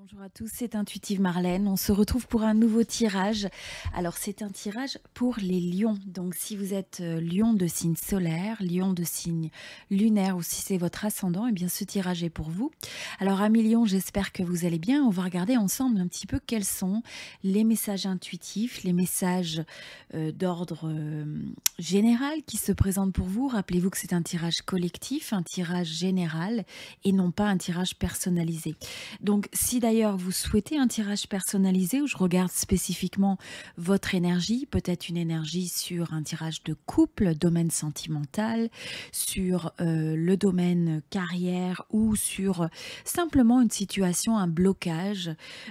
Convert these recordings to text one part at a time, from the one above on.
Bonjour à tous, c'est Intuitive Marlène. On se retrouve pour un nouveau tirage. Alors c'est un tirage pour les lions. Donc si vous êtes euh, lion de signe solaire, lion de signe lunaire ou si c'est votre ascendant, eh bien ce tirage est pour vous. Alors amis lions, j'espère que vous allez bien. On va regarder ensemble un petit peu quels sont les messages intuitifs, les messages euh, d'ordre euh, général qui se présentent pour vous. Rappelez-vous que c'est un tirage collectif, un tirage général et non pas un tirage personnalisé. Donc si d'ailleurs vous souhaitez un tirage personnalisé où je regarde spécifiquement votre énergie, peut-être une énergie sur un tirage de couple, domaine sentimental, sur euh, le domaine carrière ou sur simplement une situation, un blocage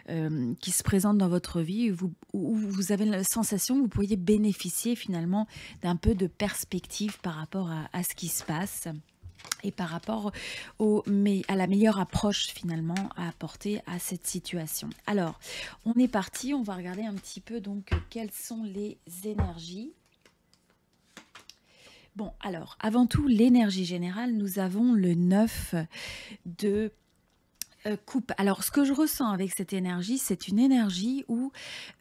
euh, qui se présente dans votre vie, où vous, avez la sensation que vous pourriez bénéficier finalement d'un peu de perspective par rapport à ce qui se passe et par rapport au, mais à la meilleure approche finalement à apporter à cette situation. Alors, on est parti, on va regarder un petit peu donc euh, quelles sont les énergies. Bon, alors, avant tout, l'énergie générale, nous avons le 9 de euh, coupe. Alors, ce que je ressens avec cette énergie, c'est une énergie où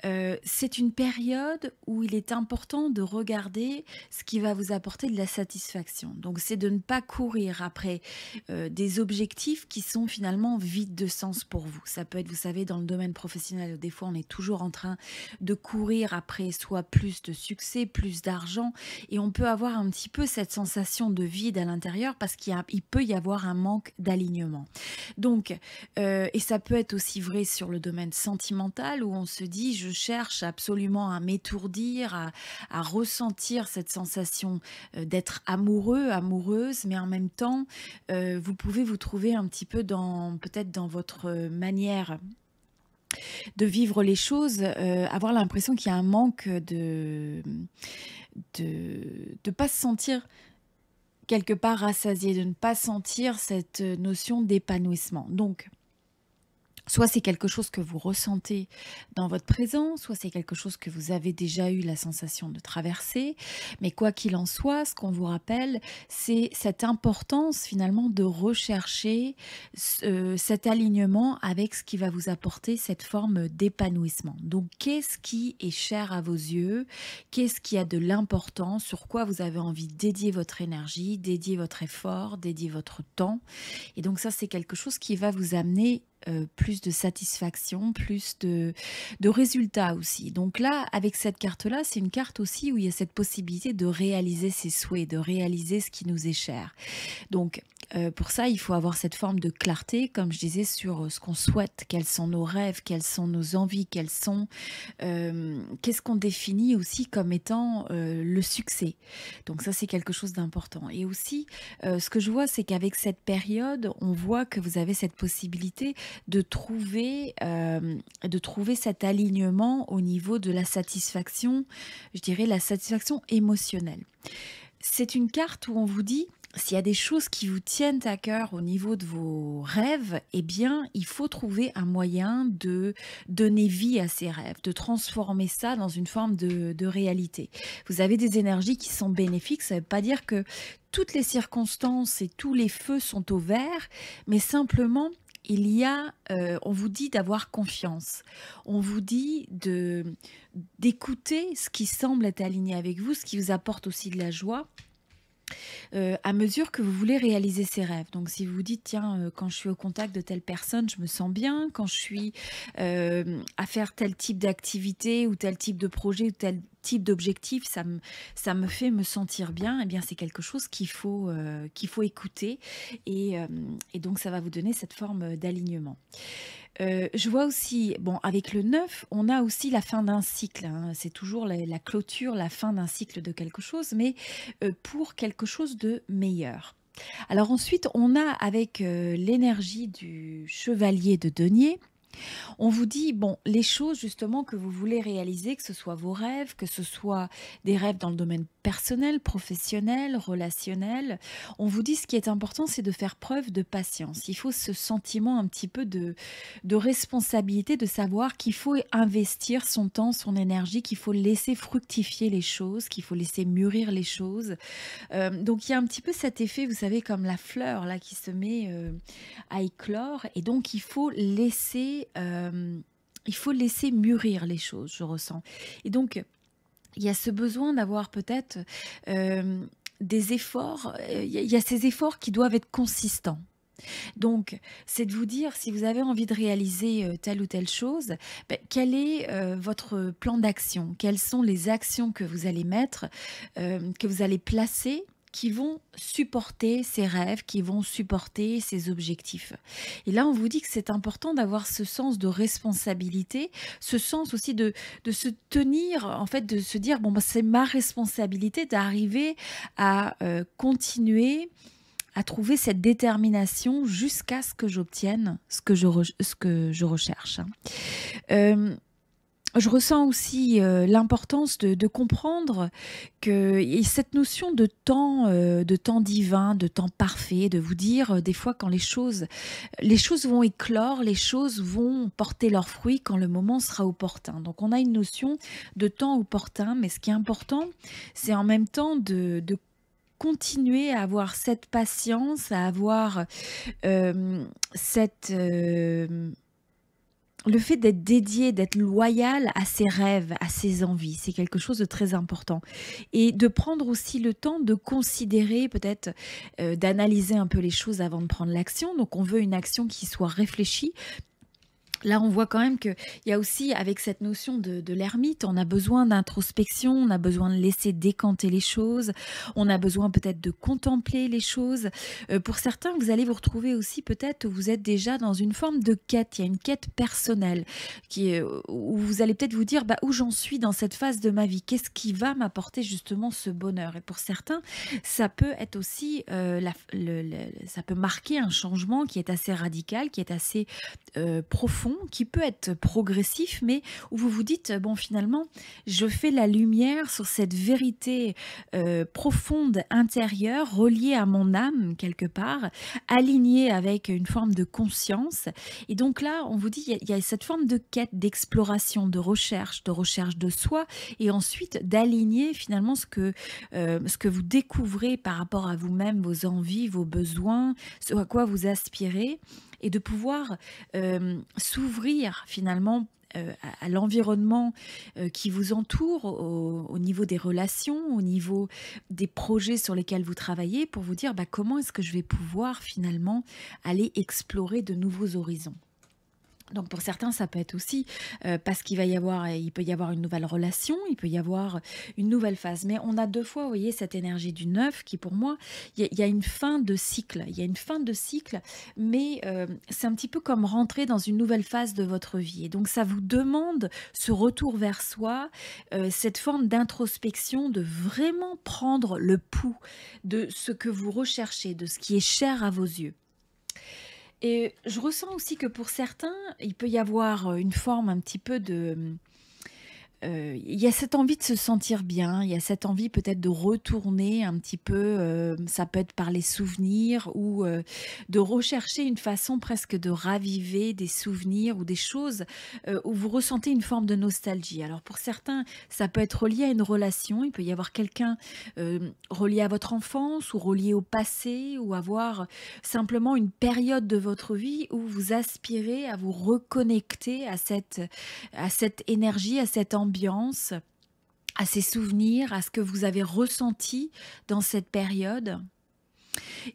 euh, c'est une période où il est important de regarder ce qui va vous apporter de la satisfaction. Donc, c'est de ne pas courir après euh, des objectifs qui sont finalement vides de sens pour vous. Ça peut être, vous savez, dans le domaine professionnel, des fois, on est toujours en train de courir après soit plus de succès, plus d'argent, et on peut avoir un petit peu cette sensation de vide à l'intérieur parce qu'il peut y avoir un manque d'alignement. Donc, euh, et ça peut être aussi vrai sur le domaine sentimental où on se dit je cherche absolument à m'étourdir, à, ressentir cette sensation euh, d'être amoureux, amoureuse, mais en même temps, euh, vous pouvez vous trouver un petit peu dans peut-être dans votre manière de vivre les choses, avoir l'impression qu'il y a un manque de de ne pas se sentir quelque part rassasié, de ne pas sentir cette euh, notion d'épanouissement. Donc, Soit c'est quelque chose que vous ressentez dans votre présent, soit c'est quelque chose que vous avez déjà eu la sensation de traverser. Mais quoi qu'il en soit, ce qu'on vous rappelle, c'est cette importance finalement de rechercher euh, cet alignement avec ce qui va vous apporter cette forme d'épanouissement. Donc qu'est-ce qui est cher à vos yeux Qu'est-ce qui a de l'importance Sur quoi vous avez envie de dédier votre énergie, dédier votre effort, dédier votre temps Et donc ça, c'est quelque chose qui va vous amener euh, plus de satisfaction, plus de, de résultats aussi. Donc là, avec cette carte-là, c'est une carte aussi où il y a cette possibilité de réaliser ses souhaits, de réaliser ce qui nous est cher. Donc euh, pour ça, il faut avoir cette forme de clarté, comme je disais, sur ce qu'on souhaite, quels sont nos rêves, quelles sont nos envies, quels sont, euh, qu'est-ce qu'on définit aussi comme étant le succès. Donc ça, c'est quelque chose d'important. Et aussi, ce que je vois, c'est qu'avec cette période, on voit que vous avez cette possibilité de trouver, euh, de trouver cet alignement au niveau de la satisfaction, je dirais la satisfaction émotionnelle. C'est une carte où on vous dit, s'il y a des choses qui vous tiennent à cœur au niveau de vos rêves, eh bien, il faut trouver un moyen de donner vie à ces rêves, de transformer ça dans une forme de, de réalité. Vous avez des énergies qui sont bénéfiques, ça ne veut pas dire que toutes les circonstances et tous les feux sont au vert, mais simplement il y a, euh, on vous dit d'avoir confiance, on vous dit de d'écouter ce qui semble être aligné avec vous, ce qui vous apporte aussi de la joie. Euh, à mesure que vous voulez réaliser ces rêves. Donc si vous dites, tiens, euh, quand je suis au contact de telle personne, je me sens bien, quand je suis à faire tel type d'activité ou tel type de projet ou tel type d'objectif, ça me, fait me sentir bien, et eh bien c'est quelque chose qu'il faut, euh, qu'il faut écouter. Euh, et, donc, ça va vous donner cette forme d'alignement. Euh, je vois aussi, bon, avec le 9, on a aussi la fin d'un cycle. Hein. C'est toujours la, la, clôture, la fin d'un cycle de quelque chose, mais pour quelque chose de meilleur. Alors ensuite, on a avec l'énergie du chevalier de denier, on vous dit, bon, les choses justement que vous voulez réaliser, que ce soit vos rêves, que ce soit des rêves dans le domaine personnel, professionnel, relationnel, on vous dit ce qui est important, c'est de faire preuve de patience. Il faut ce sentiment un petit peu de, de responsabilité, de savoir qu'il faut investir son temps, son énergie, qu'il faut laisser fructifier les choses, qu'il faut laisser mûrir les choses. Euh, donc il y a un petit peu cet effet, vous savez, comme la fleur là qui se met euh, à éclore. Et donc il faut laisser euh, il faut laisser mûrir les choses, je ressens. Et donc, il y a ce besoin d'avoir peut-être euh, des efforts, euh, il y a ces efforts qui doivent être consistants. Donc, c'est de vous dire, si vous avez envie de réaliser telle ou telle chose, ben, quel est votre plan d'action Quelles sont les actions que vous allez mettre, que vous allez placer qui vont supporter ses rêves, qui vont supporter ses objectifs. Et là, on vous dit que c'est important d'avoir ce sens de responsabilité, ce sens aussi de, de se tenir, en fait, de se dire, bon, bah, c'est ma responsabilité d'arriver à euh, continuer à trouver cette détermination jusqu'à ce que j'obtienne ce, ce, que je recherche. Euh, je ressens aussi euh, l'importance de, comprendre que cette notion de temps, euh, de temps divin, de temps parfait, de vous dire euh, des fois quand les choses, les choses vont éclore, les choses vont porter leurs fruits quand le moment sera opportun. Donc on a une notion de temps opportun, mais ce qui est important, c'est en même temps de continuer à avoir cette patience, à avoir cette le fait d'être dédié, d'être loyal à ses rêves, à ses envies, c'est quelque chose de très important. Et de prendre aussi le temps de considérer, peut-être euh, d'analyser un peu les choses avant de prendre l'action. Donc on veut une action qui soit réfléchie, Là, on voit quand même qu'il y a aussi, avec cette notion de, l'ermite, on a besoin d'introspection, on a besoin de laisser décanter les choses, on a besoin peut-être de contempler les choses. Euh, pour certains, vous allez vous retrouver aussi peut-être, vous êtes déjà dans une forme de quête, il y a une quête personnelle, qui où vous allez peut-être vous dire, bah, où j'en suis dans cette phase de ma vie, qu'est-ce qui va m'apporter justement ce bonheur Et pour certains, ça peut être aussi, euh, ça peut marquer un changement qui est assez radical, qui est assez euh, profond qui peut être progressif, mais où vous vous dites, bon finalement, je fais la lumière sur cette vérité euh, profonde intérieure, reliée à mon âme quelque part, alignée avec une forme de conscience. Et donc là, on vous dit, il y, a cette forme de quête, d'exploration, de recherche, de recherche de soi, et ensuite d'aligner finalement ce que, euh, ce que vous découvrez par rapport à vous-même, vos envies, vos besoins, ce à quoi vous aspirez et de pouvoir euh, s'ouvrir finalement euh, à, l'environnement euh, qui vous entoure, au, niveau des relations, au niveau des projets sur lesquels vous travaillez, pour vous dire bah, comment est-ce que je vais pouvoir finalement aller explorer de nouveaux horizons. Donc pour certains, ça peut être aussi euh, parce qu'il va y avoir, euh, il peut y avoir une nouvelle relation, il peut y avoir une nouvelle phase. Mais on a deux fois, vous voyez, cette énergie du neuf qui, pour moi, il y, a une fin de cycle. Il y a une fin de cycle, mais euh, c'est un petit peu comme rentrer dans une nouvelle phase de votre vie. Et donc ça vous demande ce retour vers soi, cette forme d'introspection, de vraiment prendre le pouls de ce que vous recherchez, de ce qui est cher à vos yeux. Et je ressens aussi que pour certains, il peut y avoir euh, une forme un petit peu de euh, il y a cette envie de se sentir bien, il y a cette envie peut-être de retourner un petit peu, euh, ça peut être par les souvenirs ou euh, de rechercher une façon presque de raviver des souvenirs ou des choses où vous ressentez une forme de nostalgie. Alors pour certains, ça peut être relié à une relation, il peut y avoir quelqu'un relié à votre enfance ou relié au passé ou avoir simplement une période de votre vie où vous aspirez à vous reconnecter à cette, à cette énergie, à cette envie ambiance, à ses souvenirs, à ce que vous avez ressenti dans cette période.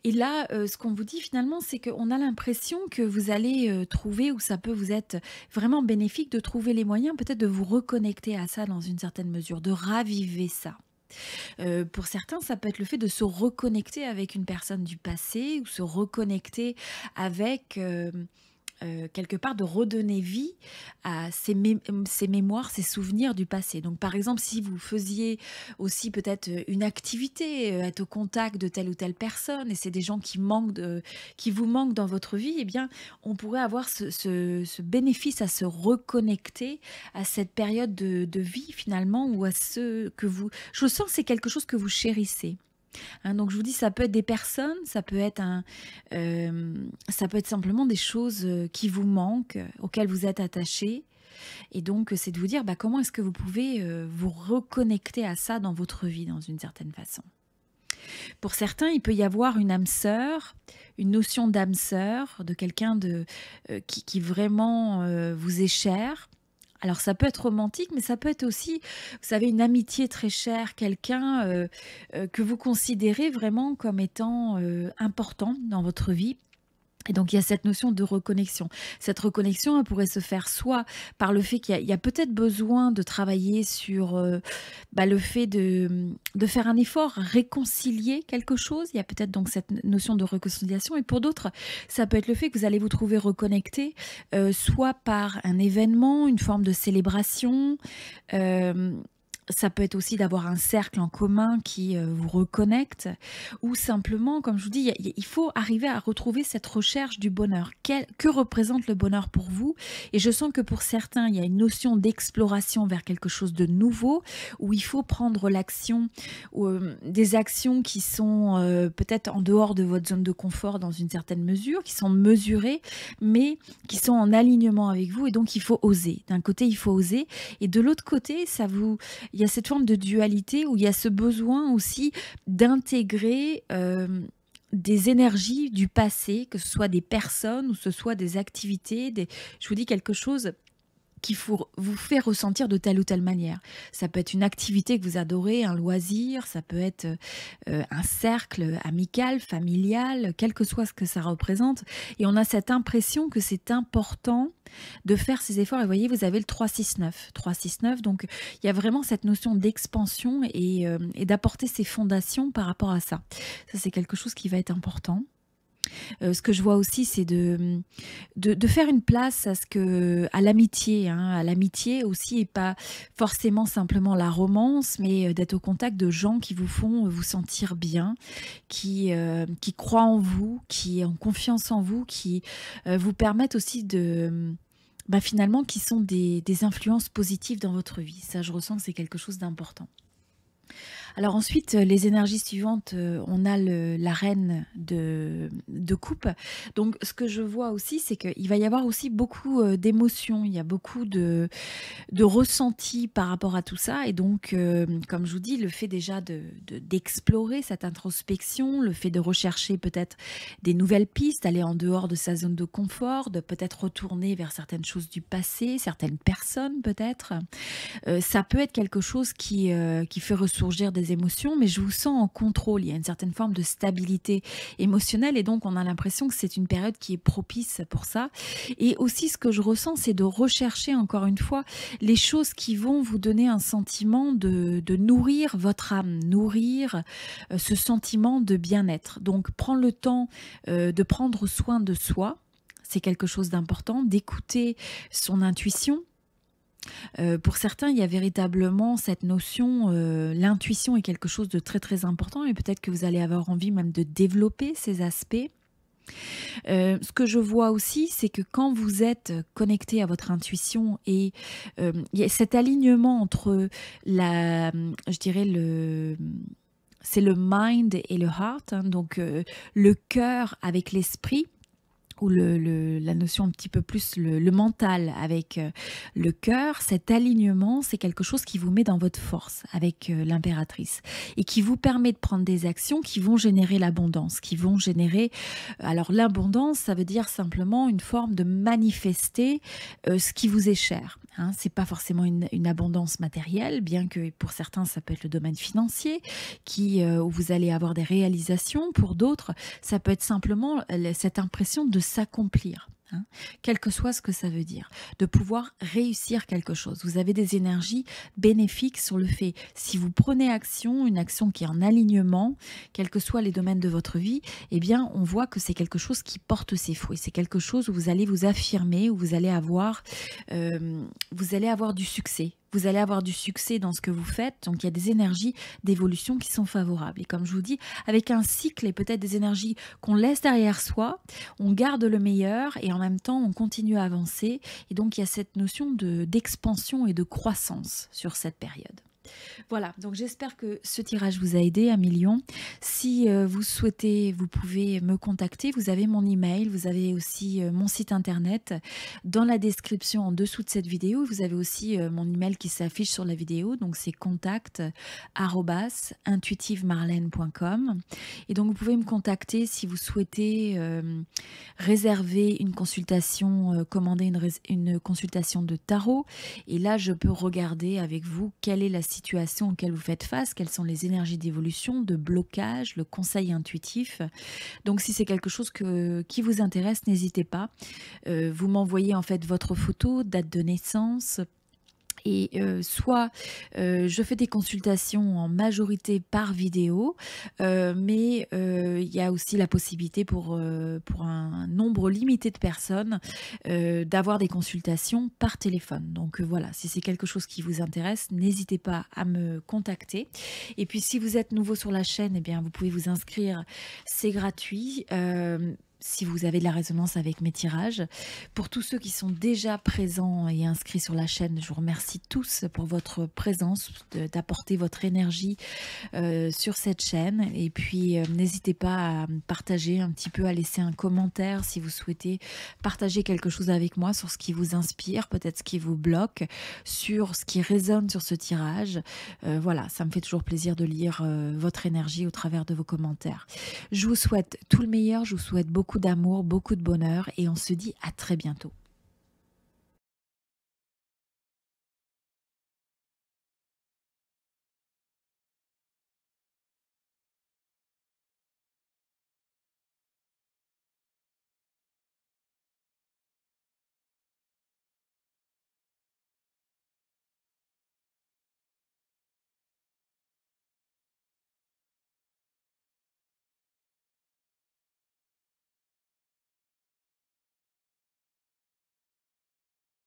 Et là, euh, ce qu'on vous dit finalement, c'est qu'on a l'impression que vous allez euh, trouver, ou ça peut vous être vraiment bénéfique de trouver les moyens peut-être de vous reconnecter à ça dans une certaine mesure, de raviver ça. Euh, pour certains, ça peut être le fait de se reconnecter avec une personne du passé ou se reconnecter avec euh, quelque part de redonner vie à ces, mémoires, ces souvenirs du passé. Donc par exemple, si vous faisiez aussi peut-être euh, une activité, euh, être au contact de telle ou telle personne, et c'est des gens qui, manquent qui vous manquent dans votre vie, eh bien on pourrait avoir ce, bénéfice à se reconnecter à cette période de, de vie finalement, ou à ce que vous... Je sens que c'est quelque chose que vous chérissez. Hein, donc je vous dis, ça peut être des personnes, ça peut être, un, euh, ça peut être simplement des choses euh, qui vous manquent, euh, auxquelles vous êtes attaché. Et donc c'est de vous dire, bah, comment est-ce que vous pouvez vous reconnecter à ça dans votre vie, dans une certaine façon. Pour certains, il peut y avoir une âme sœur, une notion d'âme sœur, de quelqu'un de, qui, qui, vraiment vous est cher alors ça peut être romantique, mais ça peut être aussi, vous savez, une amitié très chère, quelqu'un euh, euh, que vous considérez vraiment comme étant euh, important dans votre vie, et donc il y a cette notion de reconnexion. Cette reconnexion, pourrait se faire soit par le fait qu'il y a, peut-être besoin de travailler sur euh, bah, le fait de, de, faire un effort, réconcilier quelque chose. Il y a peut-être donc cette notion de réconciliation. Et pour d'autres, ça peut être le fait que vous allez vous trouver reconnecté, euh, soit par un événement, une forme de célébration, euh, ça peut être aussi d'avoir un cercle en commun qui euh, vous reconnecte ou simplement, comme je vous dis, il faut arriver à retrouver cette recherche du bonheur. Quel, que représente le bonheur pour vous Et je sens que pour certains, il y a une notion d'exploration vers quelque chose de nouveau où il faut prendre l'action euh, des actions qui sont euh, peut-être en dehors de votre zone de confort dans une certaine mesure, qui sont mesurées mais qui sont en alignement avec vous et donc il faut oser. D'un côté, il faut oser et de l'autre côté, ça vous il y a cette forme de dualité où il y a ce besoin aussi d'intégrer euh, des énergies du passé, que ce soit des personnes ou ce soit des activités. Des... Je vous dis quelque chose qui vous fait ressentir de telle ou telle manière. Ça peut être une activité que vous adorez, un loisir, ça peut être euh, un cercle amical, familial, quel que soit ce que ça représente. Et on a cette impression que c'est important de faire ces efforts. Et vous voyez, vous avez le 369. 369, donc il y a vraiment cette notion d'expansion et, euh, et d'apporter ses fondations par rapport à ça. Ça, c'est quelque chose qui va être important. Euh, ce que je vois aussi, c'est de, faire une place à ce que à l'amitié, hein. à l'amitié aussi, et pas forcément simplement la romance, mais euh, d'être au contact de gens qui vous font euh, vous sentir bien, qui croient en vous, qui ont confiance en vous, qui vous permettent aussi de bah, finalement, qui sont des, des influences positives dans votre vie. Ça, je ressens que c'est quelque chose d'important. Alors ensuite, euh, les énergies suivantes, euh, on a le, la reine de, coupe. Donc ce que je vois aussi, c'est qu'il va y avoir aussi beaucoup euh, d'émotions, il y a beaucoup de, ressentis par rapport à tout ça. Et donc, comme je vous dis, le fait déjà d'explorer cette introspection, le fait de rechercher peut-être des nouvelles pistes, aller en dehors de sa zone de confort, de peut-être retourner vers certaines choses du passé, certaines personnes peut-être, ça peut être quelque chose qui fait ressurgir des émotions, mais je vous sens en contrôle. Il y a une certaine forme de stabilité émotionnelle et donc on a l'impression que c'est une période qui est propice pour ça. Et aussi, ce que je ressens, c'est de rechercher encore une fois les choses qui vont vous donner un sentiment de, nourrir votre âme, nourrir euh, ce sentiment de bien-être. Donc, prends le temps euh, de prendre soin de soi c'est quelque chose d'important, d'écouter son intuition, euh, pour certains, il y a véritablement cette notion, euh, l'intuition est quelque chose de très très important et peut-être que vous allez avoir envie même de développer ces aspects. Euh, ce que je vois aussi, c'est que quand vous êtes connecté à votre intuition et y a cet alignement entre la, je dirais le, c'est le mind et le heart, hein, donc le cœur avec l'esprit ou le, la notion un petit peu plus le, mental avec euh, le cœur, cet alignement, c'est quelque chose qui vous met dans votre force avec euh, l'impératrice et qui vous permet de prendre des actions qui vont générer l'abondance, qui vont générer... Euh, alors l'abondance, ça veut dire simplement une forme de manifester ce qui vous est cher. Hein, c'est pas forcément une, abondance matérielle, bien que pour certains ça peut être le domaine financier, qui où vous allez avoir des réalisations. Pour d'autres, ça peut être simplement cette impression de s'accomplir. Hein, quel que soit ce que ça veut dire, de pouvoir réussir quelque chose. Vous avez des énergies bénéfiques sur le fait, si vous prenez action, une action qui est en alignement, quels que soient les domaines de votre vie, eh bien, on voit que c'est quelque chose qui porte ses fruits. C'est quelque chose où vous allez vous affirmer, où vous allez avoir, euh, vous allez avoir du succès, vous allez avoir du succès dans ce que vous faites. Donc il y a des énergies d'évolution qui sont favorables. Et comme je vous dis, avec un cycle et peut-être des énergies qu'on laisse derrière soi, on garde le meilleur et en même temps on continue à avancer. Et donc il y a cette notion d'expansion et de croissance sur cette période. Voilà, donc j'espère que ce tirage vous a aidé, un million. Si euh, vous souhaitez, vous pouvez me contacter. Vous avez mon email, vous avez aussi euh, mon site internet. Dans la description en dessous de cette vidéo, vous avez aussi euh, mon email qui s'affiche sur la vidéo. Donc c'est intuitivemarlène.com. Et donc vous pouvez me contacter si vous souhaitez réserver une consultation, commander une, une consultation de tarot. Et là, je peux regarder avec vous quelle est la situations auxquelles vous faites face, quelles sont les énergies d'évolution, de blocage, le conseil intuitif. Donc si c'est quelque chose que, qui vous intéresse, n'hésitez pas. Euh, vous m'envoyez en fait votre photo, date de naissance, et euh, soit euh, je fais des consultations en majorité par vidéo, euh, mais il y a aussi la possibilité pour, pour un nombre limité de personnes d'avoir des consultations par téléphone. Donc voilà, si c'est quelque chose qui vous intéresse, n'hésitez pas à me contacter. Et puis si vous êtes nouveau sur la chaîne, eh bien, vous pouvez vous inscrire, c'est gratuit si vous avez de la résonance avec mes tirages. Pour tous ceux qui sont déjà présents et inscrits sur la chaîne, je vous remercie tous pour votre présence, d'apporter votre énergie euh, sur cette chaîne. Et puis, euh, n'hésitez pas à partager un petit peu, à laisser un commentaire si vous souhaitez partager quelque chose avec moi sur ce qui vous inspire, peut-être ce qui vous bloque, sur ce qui résonne sur ce tirage. Euh, voilà, ça me fait toujours plaisir de lire votre énergie au travers de vos commentaires. Je vous souhaite tout le meilleur, je vous souhaite beaucoup beaucoup d'amour, beaucoup de bonheur et on se dit à très bientôt.